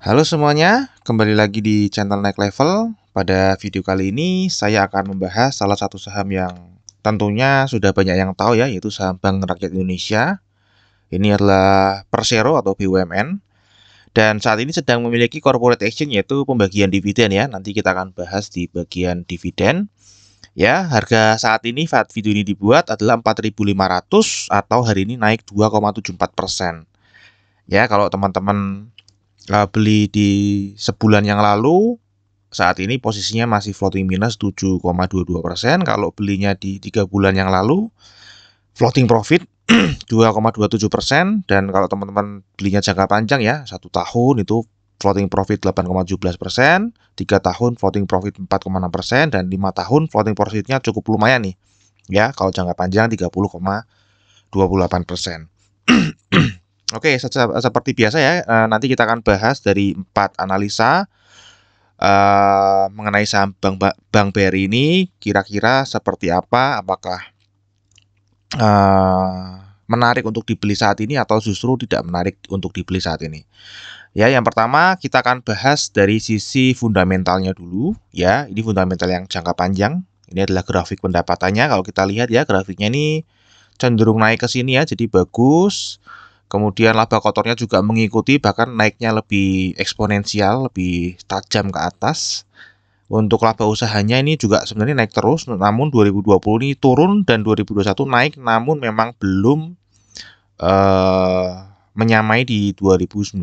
Halo semuanya, kembali lagi di channel Naik Level. Pada video kali ini saya akan membahas salah satu saham yang tentunya sudah banyak yang tahu ya, yaitu saham Bank Rakyat Indonesia. Ini adalah Persero atau BUMN. Dan saat ini sedang memiliki corporate action yaitu pembagian dividen ya. Nanti kita akan bahas di bagian dividen. Ya, harga saat ini saat video ini dibuat adalah 4.500 atau hari ini naik 2,74%. Ya, kalau teman-teman uh, beli di sebulan yang lalu saat ini posisinya masih floating minus 7,22 persen. Kalau belinya di tiga bulan yang lalu, floating profit 2,27 persen. Dan kalau teman-teman belinya jangka panjang ya, satu tahun itu floating profit 8,17 persen, tiga tahun floating profit 4,6 persen, dan lima tahun floating profitnya cukup lumayan nih. Ya, kalau jangka panjang 30,28 persen. Oke, seperti biasa ya, eh, nanti kita akan bahas dari empat analisa uh, mengenai saham Bank Bank BRI ini kira-kira seperti apa? Apakah uh, menarik untuk dibeli saat ini atau justru tidak menarik untuk dibeli saat ini? Ya, yang pertama kita akan bahas dari sisi fundamentalnya dulu ya. Ini fundamental yang jangka panjang. Ini adalah grafik pendapatannya. Kalau kita lihat ya grafiknya ini cenderung naik ke sini ya, jadi bagus Kemudian laba kotornya juga mengikuti bahkan naiknya lebih eksponensial, lebih tajam ke atas. Untuk laba usahanya ini juga sebenarnya naik terus, namun 2020 ini turun dan 2021 naik, namun memang belum uh, menyamai di 2019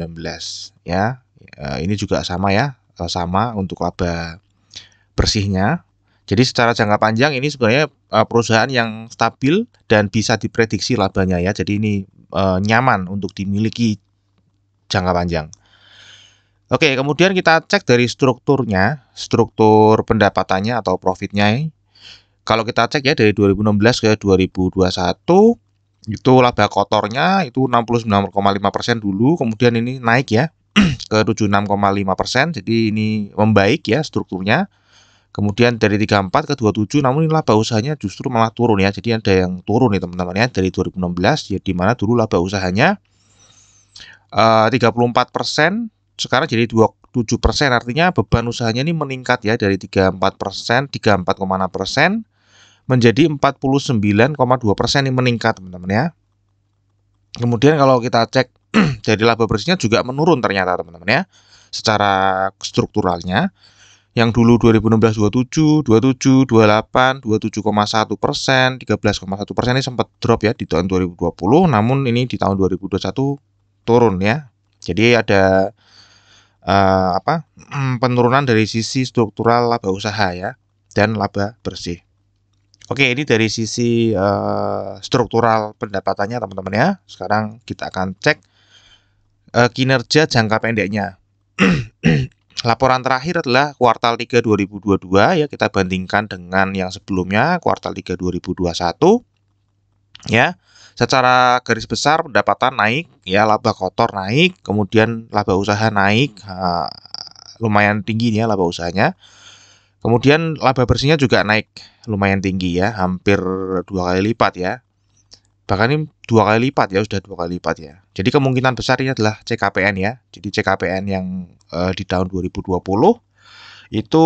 ya. Uh, ini juga sama ya, uh, sama untuk laba bersihnya jadi secara jangka panjang ini sebenarnya eh, perusahaan yang stabil dan bisa diprediksi labanya ya. Jadi ini uh, nyaman untuk dimiliki jangka panjang. Oke, kemudian kita cek dari strukturnya, struktur pendapatannya atau profitnya. Kalau kita cek ya dari 2016 ke 2021 itu laba kotornya itu 69,5% dulu, kemudian ini naik ya ke 76,5%. Jadi ini membaik ya strukturnya Kemudian dari 34 ke 27 namun ini laba usahanya justru malah turun ya. Jadi ada yang turun nih teman-teman ya dari 2016 ya di mana dulu laba usahanya uh, 34% sekarang jadi 27% artinya beban usahanya ini meningkat ya dari 34% 34,6% menjadi 49,2% ini meningkat teman-teman ya. Kemudian kalau kita cek dari laba bersihnya juga menurun ternyata teman-teman ya secara strukturalnya yang dulu 2016 27, 27, 28, 27,1 persen, 13,1 persen ini sempat drop ya di tahun 2020, namun ini di tahun 2021 turun ya. Jadi ada uh, apa penurunan dari sisi struktural laba usaha ya dan laba bersih. Oke, ini dari sisi uh, struktural pendapatannya teman-teman ya. Sekarang kita akan cek uh, kinerja jangka pendeknya. Laporan terakhir adalah kuartal 3 2022 ya kita bandingkan dengan yang sebelumnya kuartal 3 2021 ya. Secara garis besar pendapatan naik ya laba kotor naik, kemudian laba usaha naik uh, lumayan tinggi ya laba usahanya. Kemudian laba bersihnya juga naik lumayan tinggi ya, hampir dua kali lipat ya bahkan ini dua kali lipat ya sudah dua kali lipat ya jadi kemungkinan besar ini adalah CKPN ya jadi CKPN yang uh, di tahun 2020 itu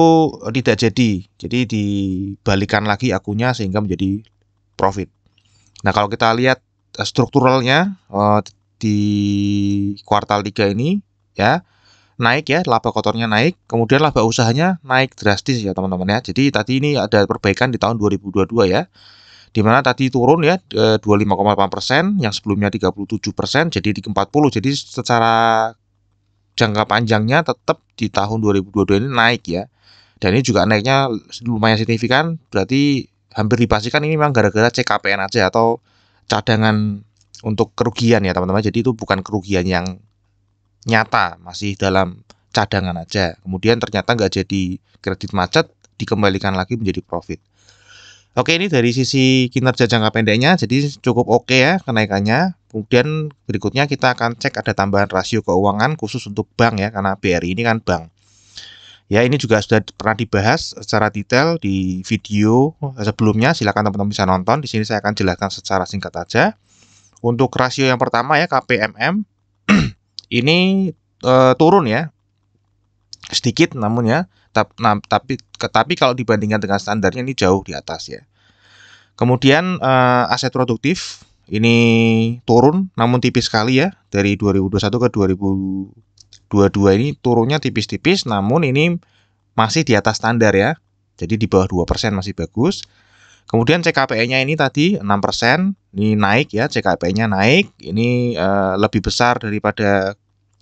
tidak jadi jadi dibalikan lagi akunya sehingga menjadi profit nah kalau kita lihat eh, strukturalnya uh, di kuartal 3 ini ya naik ya, laba kotornya naik, kemudian laba usahanya naik drastis ya teman-teman ya. Jadi tadi ini ada perbaikan di tahun 2022 ya di mana tadi turun ya 25,8 e, persen, yang sebelumnya 37 persen, jadi di 40. Jadi secara jangka panjangnya tetap di tahun 2022 ini naik ya. Dan ini juga naiknya lumayan signifikan, berarti hampir dipastikan ini memang gara-gara CKPN aja atau cadangan untuk kerugian ya teman-teman. Jadi itu bukan kerugian yang nyata, masih dalam cadangan aja. Kemudian ternyata nggak jadi kredit macet, dikembalikan lagi menjadi profit. Oke, ini dari sisi kinerja jangka pendeknya, jadi cukup oke ya kenaikannya. Kemudian berikutnya kita akan cek ada tambahan rasio keuangan khusus untuk bank ya, karena BRI ini kan bank. Ya, ini juga sudah pernah dibahas secara detail di video sebelumnya. Silakan teman-teman bisa nonton. Di sini saya akan jelaskan secara singkat aja. Untuk rasio yang pertama ya KPMM ini e, turun ya. Sedikit namun ya Nah, tapi, nah, tapi, kalau dibandingkan dengan standarnya ini jauh di atas ya. Kemudian uh, aset produktif ini turun namun tipis sekali ya dari 2021 ke 2022 ini turunnya tipis-tipis namun ini masih di atas standar ya. Jadi di bawah 2% masih bagus. Kemudian CKPE-nya ini tadi 6%, ini naik ya, CKPE-nya naik, ini uh, lebih besar daripada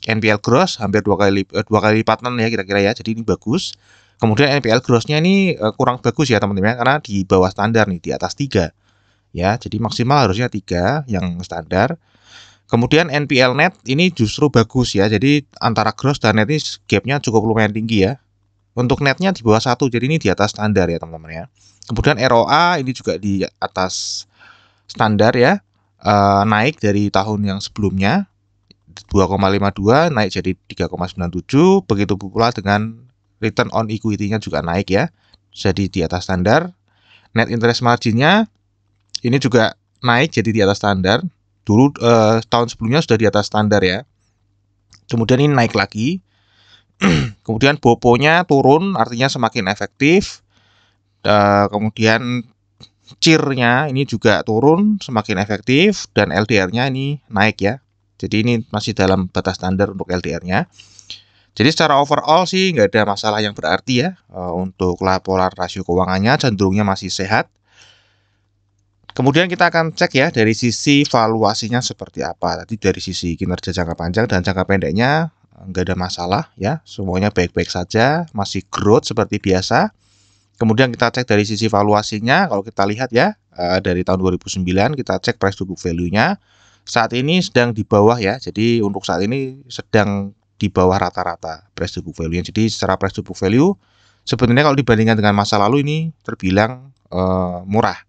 NPL gross hampir dua kali eh, dua kali lipatan ya kira-kira ya. Jadi ini bagus. Kemudian NPL grossnya ini eh, kurang bagus ya teman-teman ya, karena di bawah standar nih di atas tiga ya. Jadi maksimal harusnya tiga yang standar. Kemudian NPL net ini justru bagus ya. Jadi antara gross dan net ini gapnya cukup lumayan tinggi ya. Untuk netnya di bawah satu, jadi ini di atas standar ya teman-teman ya. Kemudian ROA ini juga di atas standar ya, eh, naik dari tahun yang sebelumnya. 2,52 naik jadi 3,97 begitu pula dengan return on equity-nya juga naik ya jadi di atas standar net interest margin-nya ini juga naik jadi di atas standar dulu eh, tahun sebelumnya sudah di atas standar ya kemudian ini naik lagi kemudian boponya turun artinya semakin efektif eh, kemudian cirnya ini juga turun semakin efektif dan LDR-nya ini naik ya jadi ini masih dalam batas standar untuk LDR-nya. Jadi secara overall sih nggak ada masalah yang berarti ya eh, untuk laporan rasio keuangannya cenderungnya masih sehat. Kemudian kita akan cek ya dari sisi valuasinya seperti apa. Tadi dari sisi kinerja jangka panjang dan jangka pendeknya eh, nggak ada masalah ya, semuanya baik-baik saja, masih growth seperti biasa. Kemudian kita cek dari sisi valuasinya, kalau kita lihat ya eh, dari tahun 2009 kita cek price to book value-nya saat ini sedang di bawah ya. Jadi untuk saat ini sedang di bawah rata-rata price to book value. nya Jadi secara price to book value sebenarnya kalau dibandingkan dengan masa lalu ini terbilang uh, murah.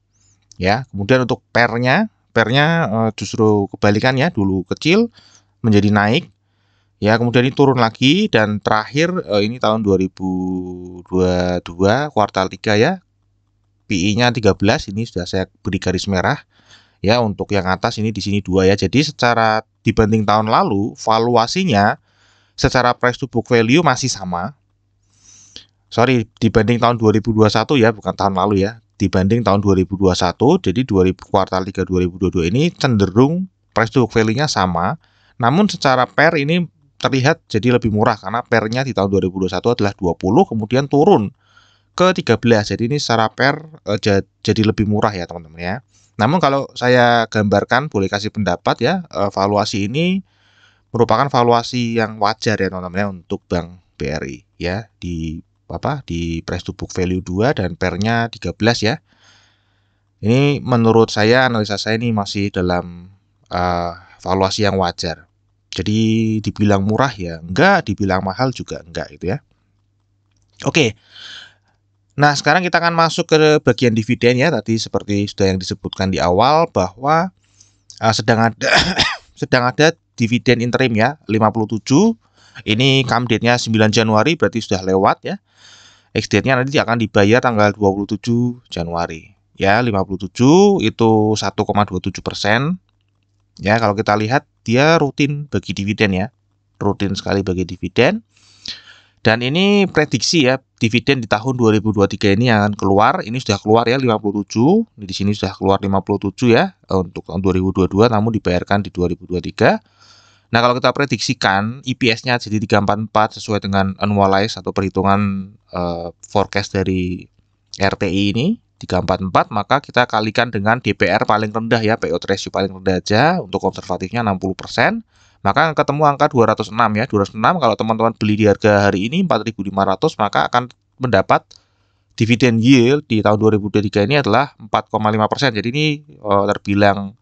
Ya, kemudian untuk pernya, pernya uh, justru ya dulu kecil menjadi naik. Ya, kemudian ini turun lagi dan terakhir uh, ini tahun 2022 kuartal 3 ya. PI-nya 13 ini sudah saya beri garis merah ya untuk yang atas ini di sini dua ya jadi secara dibanding tahun lalu valuasinya secara price to book value masih sama sorry dibanding tahun 2021 ya bukan tahun lalu ya dibanding tahun 2021 jadi 2000 kuartal 3 2022 ini cenderung price to book value-nya sama namun secara per ini terlihat jadi lebih murah karena pernya di tahun 2021 adalah 20 kemudian turun ke 13 jadi ini secara per eh, jadi lebih murah ya teman-teman ya namun kalau saya gambarkan boleh kasih pendapat ya, eh, valuasi ini merupakan valuasi yang wajar ya teman-teman ya, untuk Bank BRI ya di apa di price to book value 2 dan pernya 13 ya. Ini menurut saya analisa saya ini masih dalam uh, valuasi yang wajar. Jadi dibilang murah ya enggak, dibilang mahal juga enggak gitu ya. Oke. Okay. Nah, sekarang kita akan masuk ke bagian dividen ya. Tadi seperti sudah yang disebutkan di awal bahwa uh, sedang ada sedang ada dividen interim ya, 57. Ini date-nya 9 Januari berarti sudah lewat ya. Ex-date-nya nanti akan dibayar tanggal 27 Januari. Ya, 57 itu 1,27 persen. Ya, kalau kita lihat dia rutin bagi dividen ya. Rutin sekali bagi dividen. Dan ini prediksi ya dividen di tahun 2023 ini akan keluar, ini sudah keluar ya 57. di sini sudah keluar 57 ya untuk tahun 2022 namun dibayarkan di 2023. Nah, kalau kita prediksikan EPS-nya jadi 344 sesuai dengan annualized atau perhitungan uh, forecast dari RTI ini 344 maka kita kalikan dengan DPR paling rendah ya payout e ratio paling rendah aja untuk konservatifnya 60% maka ketemu angka 206 ya 206 kalau teman-teman beli di harga hari ini 4.500 maka akan mendapat dividen yield di tahun 2023 ini adalah 4,5% jadi ini oh, terbilang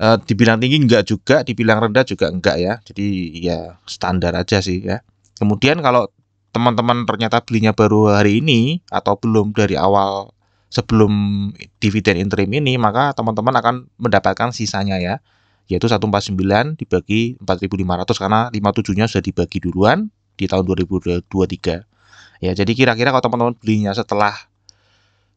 eh, dibilang tinggi enggak juga dibilang rendah juga enggak ya jadi ya standar aja sih ya kemudian kalau teman-teman ternyata belinya baru hari ini atau belum dari awal sebelum dividen interim ini maka teman-teman akan mendapatkan sisanya ya yaitu 149 dibagi 4500 karena 57-nya sudah dibagi duluan di tahun 2023. Ya, jadi kira-kira kalau teman-teman belinya setelah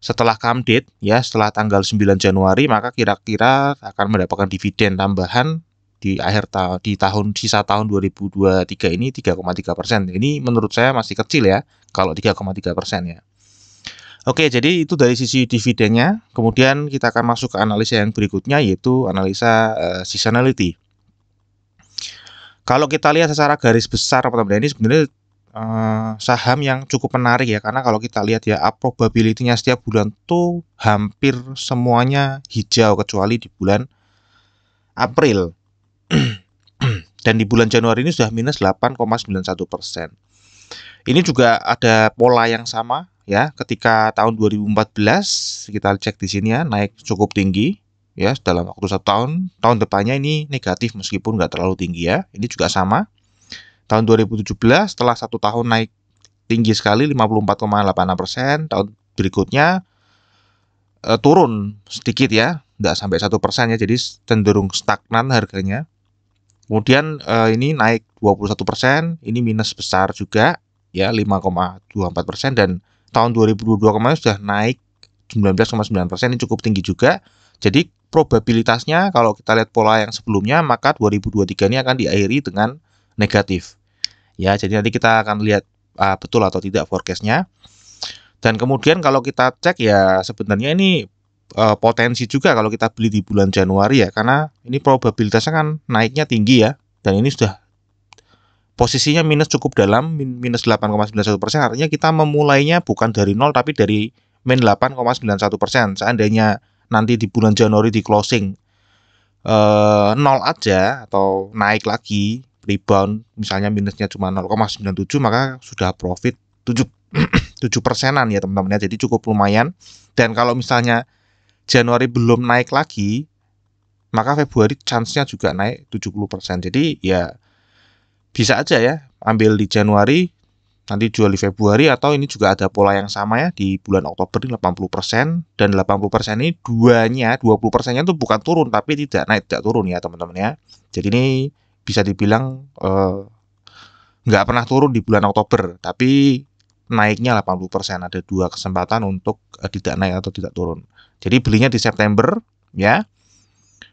setelah date ya, setelah tanggal 9 Januari maka kira-kira akan mendapatkan dividen tambahan di akhir tahun di tahun sisa tahun 2023 ini 3,3 persen. Ini menurut saya masih kecil ya kalau 3,3 persen ya. Oke, jadi itu dari sisi dividennya. Kemudian kita akan masuk ke analisa yang berikutnya yaitu analisa uh, seasonality. Kalau kita lihat secara garis besar teman-teman ini sebenarnya uh, saham yang cukup menarik ya karena kalau kita lihat ya probability-nya setiap bulan tuh hampir semuanya hijau kecuali di bulan April. Dan di bulan Januari ini sudah minus 8,91 Ini juga ada pola yang sama ya ketika tahun 2014 kita cek di sini ya naik cukup tinggi ya dalam waktu satu tahun tahun depannya ini negatif meskipun nggak terlalu tinggi ya ini juga sama tahun 2017 setelah satu tahun naik tinggi sekali 54,86 persen tahun berikutnya eh, turun sedikit ya nggak sampai satu persen ya jadi cenderung stagnan harganya kemudian eh, ini naik 21 persen ini minus besar juga ya 5,24 persen dan tahun 2022 kemarin sudah naik 19,9 persen ini cukup tinggi juga. Jadi probabilitasnya kalau kita lihat pola yang sebelumnya maka 2023 ini akan diakhiri dengan negatif. Ya, jadi nanti kita akan lihat uh, betul atau tidak forecastnya. Dan kemudian kalau kita cek ya sebenarnya ini uh, potensi juga kalau kita beli di bulan Januari ya karena ini probabilitasnya kan naiknya tinggi ya dan ini sudah posisinya minus cukup dalam minus 8,91 persen artinya kita memulainya bukan dari nol tapi dari min 8,91 persen seandainya nanti di bulan Januari di closing eh, nol aja atau naik lagi rebound misalnya minusnya cuma 0,97 maka sudah profit 7 7 persenan ya teman-teman ya jadi cukup lumayan dan kalau misalnya Januari belum naik lagi maka Februari chance-nya juga naik 70 persen jadi ya bisa aja ya ambil di Januari nanti jual di Februari atau ini juga ada pola yang sama ya di bulan Oktober ini 80% dan 80% ini duanya 20 persennya itu bukan turun tapi tidak naik tidak turun ya teman-teman ya jadi ini bisa dibilang eh, pernah turun di bulan Oktober tapi naiknya 80% ada dua kesempatan untuk eh, tidak naik atau tidak turun jadi belinya di September ya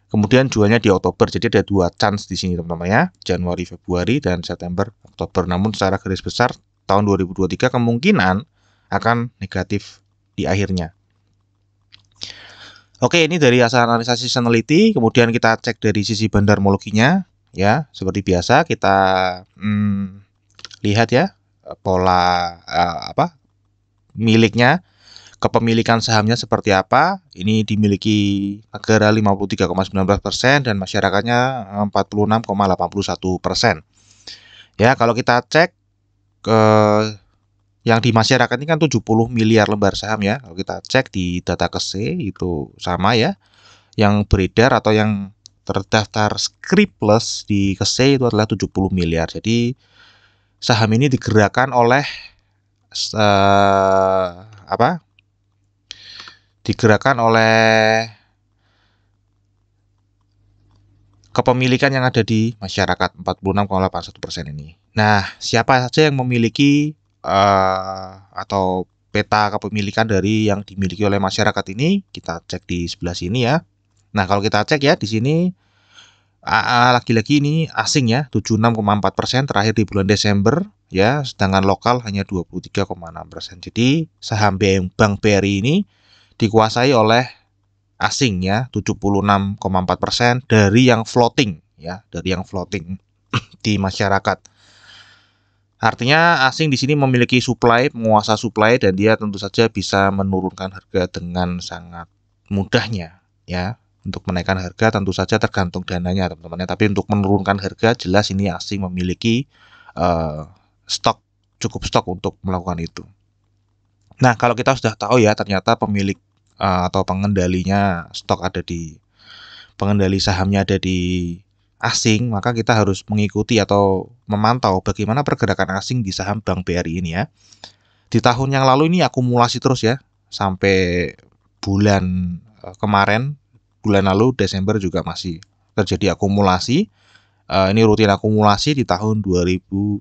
Kemudian jualnya di Oktober, jadi ada dua chance di sini teman-teman ya, Januari, Februari, dan September, Oktober. Namun secara garis besar tahun 2023 kemungkinan akan negatif di akhirnya. Oke, ini dari asal analisa seasonality, kemudian kita cek dari sisi bandar bandarmologinya ya, seperti biasa kita hmm, lihat ya pola uh, apa miliknya Kepemilikan sahamnya seperti apa? Ini dimiliki negara 53,19% dan masyarakatnya 46,81%. Eh, ya, kalau kita cek ke eh, yang di masyarakat ini kan 70 miliar lembar saham ya. Kalau kita cek di data kese itu sama ya. Yang beredar atau yang terdaftar script plus di kese itu adalah 70 miliar. Jadi saham ini digerakkan oleh uh, apa digerakkan oleh kepemilikan yang ada di masyarakat 46,81% ini. Nah, siapa saja yang memiliki uh, atau peta kepemilikan dari yang dimiliki oleh masyarakat ini kita cek di sebelah sini ya. Nah, kalau kita cek ya di sini lagi-lagi ini asing ya 76,4% terakhir di bulan Desember ya, sedangkan lokal hanya 23,6%. Jadi, saham Bank BRI ini dikuasai oleh asing ya 76,4 dari yang floating ya dari yang floating di masyarakat. Artinya asing di sini memiliki supply, menguasai supply dan dia tentu saja bisa menurunkan harga dengan sangat mudahnya ya. Untuk menaikkan harga tentu saja tergantung dananya teman-teman ya. Tapi untuk menurunkan harga jelas ini asing memiliki uh, stok cukup stok untuk melakukan itu. Nah kalau kita sudah tahu ya ternyata pemilik atau pengendalinya stok ada di pengendali sahamnya ada di asing, maka kita harus mengikuti atau memantau bagaimana pergerakan asing di saham Bank BRI ini ya. Di tahun yang lalu ini akumulasi terus ya sampai bulan e, kemarin, bulan lalu Desember juga masih terjadi akumulasi. E, ini rutin akumulasi di tahun 2022.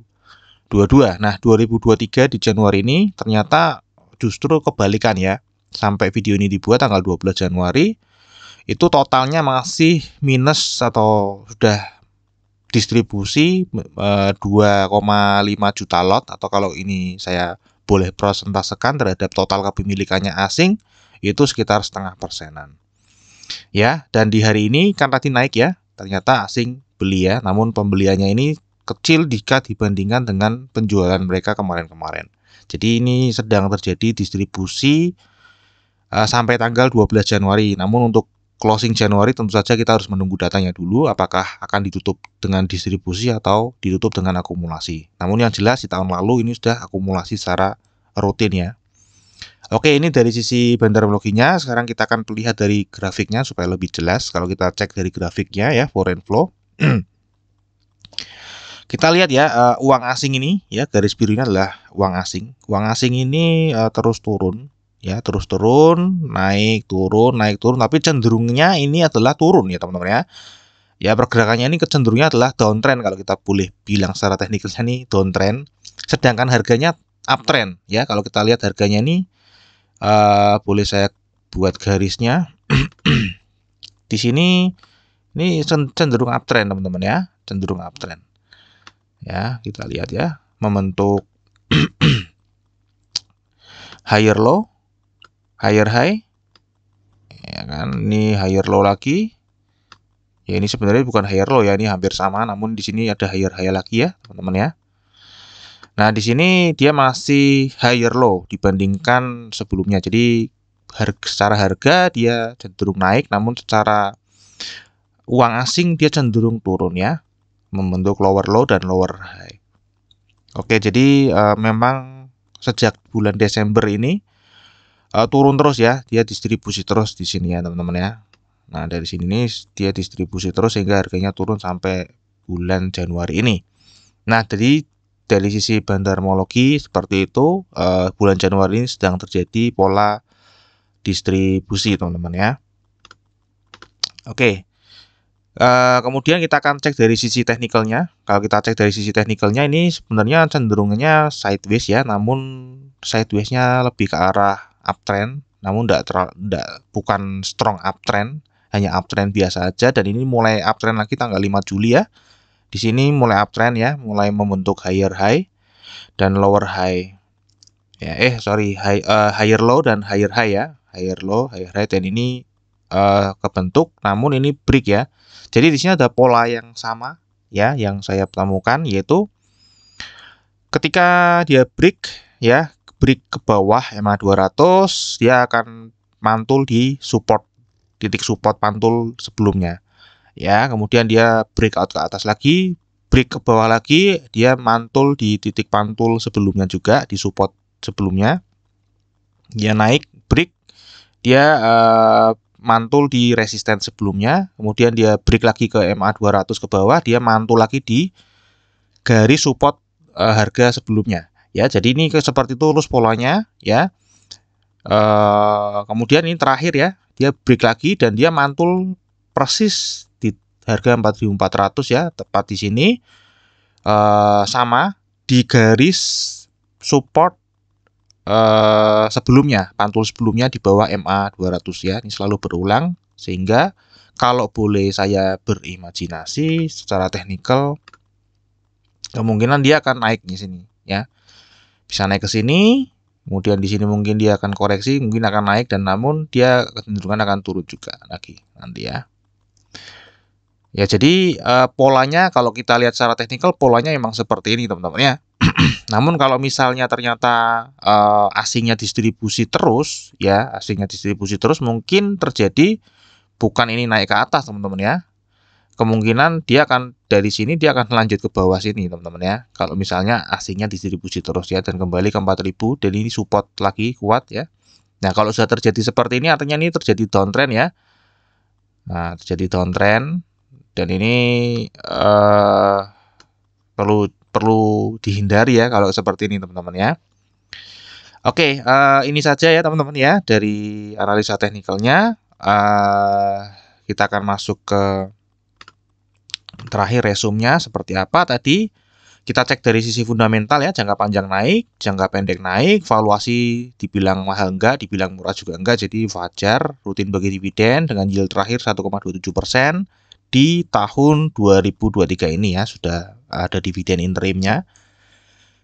Nah, 2023 di Januari ini ternyata justru kebalikan ya sampai video ini dibuat tanggal 12 Januari itu totalnya masih minus atau sudah distribusi 2,5 eh, juta lot atau kalau ini saya boleh prosentasekan terhadap total kepemilikannya asing itu sekitar setengah persenan. Ya, dan di hari ini kan tadi naik ya, ternyata asing beli ya, namun pembeliannya ini kecil jika dibandingkan dengan penjualan mereka kemarin-kemarin. Jadi ini sedang terjadi distribusi Eh, sampai tanggal 12 Januari. Namun untuk closing Januari tentu saja kita harus menunggu datanya dulu apakah akan ditutup dengan distribusi atau ditutup dengan akumulasi. Namun yang jelas di tahun lalu ini sudah akumulasi secara rutin ya. Oke, ini dari sisi bandar loginya. Sekarang kita akan melihat dari grafiknya supaya lebih jelas. Kalau kita cek dari grafiknya ya, foreign flow. kita lihat ya, uh, uang asing ini ya, garis birunya adalah uang asing. Uang asing ini uh, terus turun ya terus turun naik turun naik turun tapi cenderungnya ini adalah turun ya teman-teman ya ya pergerakannya ini kecenderungnya adalah downtrend kalau kita boleh bilang secara teknikalnya ini downtrend sedangkan harganya uptrend ya kalau kita lihat harganya ini uh, boleh saya buat garisnya di sini ini cenderung uptrend teman-teman ya cenderung uptrend ya kita lihat ya membentuk higher low higher high ya kan ini higher low lagi ya ini sebenarnya bukan higher low ya ini hampir sama namun di sini ada higher high lagi ya teman-teman ya nah di sini dia masih higher low dibandingkan sebelumnya jadi harga, secara harga dia cenderung naik namun secara uang asing dia cenderung turun ya membentuk lower low dan lower high oke jadi uh, memang sejak bulan Desember ini uh, turun terus ya, dia distribusi terus di sini ya teman-teman ya. Nah dari sini nih dia distribusi terus sehingga harganya turun sampai bulan Januari ini. Nah jadi dari sisi bandarmologi seperti itu uh, bulan Januari ini sedang terjadi pola distribusi teman-teman ya. Oke. Okay. Uh, eh, kemudian kita akan cek dari sisi teknikalnya. Kalau kita cek dari sisi teknikalnya ini sebenarnya cenderungnya sideways ya, namun sidewaysnya lebih ke arah uptrend namun enggak, tidak bukan strong uptrend hanya uptrend biasa aja dan ini mulai uptrend lagi tanggal 5 Juli ya di sini mulai uptrend ya mulai membentuk higher high dan lower high ya eh sorry high, uh, higher low dan higher high ya higher low higher high dan ini uh, kebentuk namun ini break ya jadi di sini ada pola yang sama ya yang saya temukan yaitu ketika dia break ya break ke bawah ma 200 dia akan mantul di support titik support pantul sebelumnya ya kemudian dia break out ke atas lagi break ke bawah lagi dia mantul di titik pantul sebelumnya juga di support sebelumnya dia naik break dia uh, mantul di resisten sebelumnya kemudian dia break lagi ke MA 200 ke bawah dia mantul lagi di garis support uh, harga sebelumnya ya jadi ini seperti itu tulus polanya ya e, kemudian ini terakhir ya dia break lagi dan dia mantul persis di harga 4400 ya tepat di sini e, sama di garis support e, sebelumnya pantul sebelumnya di bawah MA 200 ya ini selalu berulang sehingga kalau boleh saya berimajinasi secara teknikal kemungkinan dia akan naik di sini ya bisa naik ke sini kemudian di sini mungkin dia akan koreksi mungkin akan naik dan namun dia kecenderungan akan turun juga lagi nanti ya ya jadi uh, polanya kalau kita lihat secara teknikal polanya memang seperti ini teman-teman ya namun kalau misalnya ternyata uh, asingnya distribusi terus ya asingnya distribusi terus mungkin terjadi bukan ini naik ke atas teman-teman ya kemungkinan dia akan dari sini dia akan lanjut ke bawah sini teman-teman ya kalau misalnya aslinya distribusi terus ya dan kembali ke 4000 dan ini support lagi kuat ya nah kalau sudah terjadi seperti ini artinya ini terjadi downtrend ya nah terjadi downtrend dan ini uh, perlu perlu dihindari ya kalau seperti ini teman-teman ya Oke, uh, ini saja ya teman-teman ya dari analisa teknikalnya. Uh, kita akan masuk ke terakhir resumnya seperti apa tadi. Kita cek dari sisi fundamental ya, jangka panjang naik, jangka pendek naik, valuasi dibilang mahal enggak, dibilang murah juga enggak, jadi wajar rutin bagi dividen dengan yield terakhir 1,27 persen di tahun 2023 ini ya, sudah ada dividen interimnya.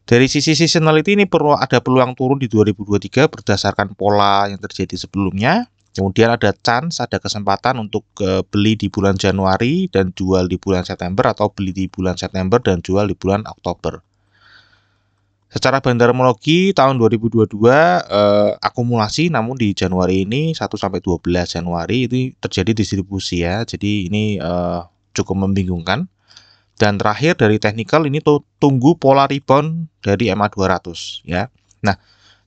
Dari sisi seasonality ini perlu ada peluang turun di 2023 berdasarkan pola yang terjadi sebelumnya. Kemudian ada chance, ada kesempatan untuk eh, beli di bulan Januari dan jual di bulan September atau beli di bulan September dan jual di bulan Oktober. Secara bandarmologi tahun 2022 eh, akumulasi namun di Januari ini 1 sampai 12 Januari itu terjadi distribusi ya. Jadi ini eh, cukup membingungkan. Dan terakhir dari technical ini tuh tunggu pola rebound dari MA200 ya. Nah,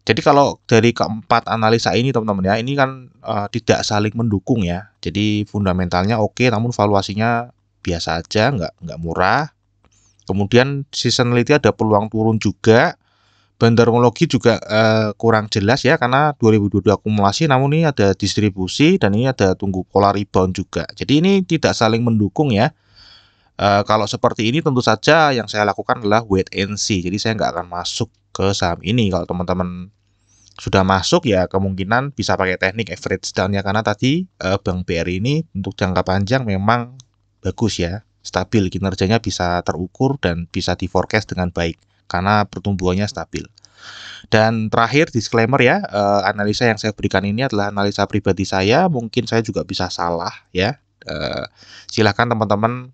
jadi kalau dari keempat analisa ini teman-teman ya, ini kan uh, tidak saling mendukung ya. Jadi fundamentalnya oke, namun valuasinya biasa aja, nggak nggak murah. Kemudian seasonality ada peluang turun juga. Bandarmologi juga uh, kurang jelas ya karena 2022 akumulasi, namun ini ada distribusi dan ini ada tunggu pola rebound juga. Jadi ini tidak saling mendukung ya. Uh, kalau seperti ini tentu saja yang saya lakukan adalah wait and see. Jadi saya nggak akan masuk ke saham ini kalau teman-teman sudah masuk ya kemungkinan bisa pakai teknik average down ya karena tadi eh, Bank BRI ini untuk jangka panjang memang bagus ya stabil kinerjanya bisa terukur dan bisa di forecast dengan baik karena pertumbuhannya stabil. Dan terakhir disclaimer ya, eh, analisa yang saya berikan ini adalah analisa pribadi saya, mungkin saya juga bisa salah ya. Eh, silahkan teman-teman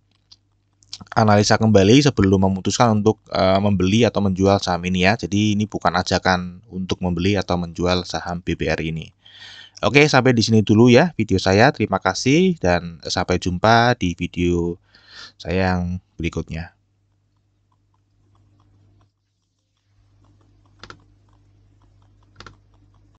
analisa kembali sebelum memutuskan untuk uh, membeli atau menjual saham ini ya. Jadi ini bukan ajakan untuk membeli atau menjual saham BBR ini. Oke, sampai di sini dulu ya video saya. Terima kasih dan sampai jumpa di video saya yang berikutnya.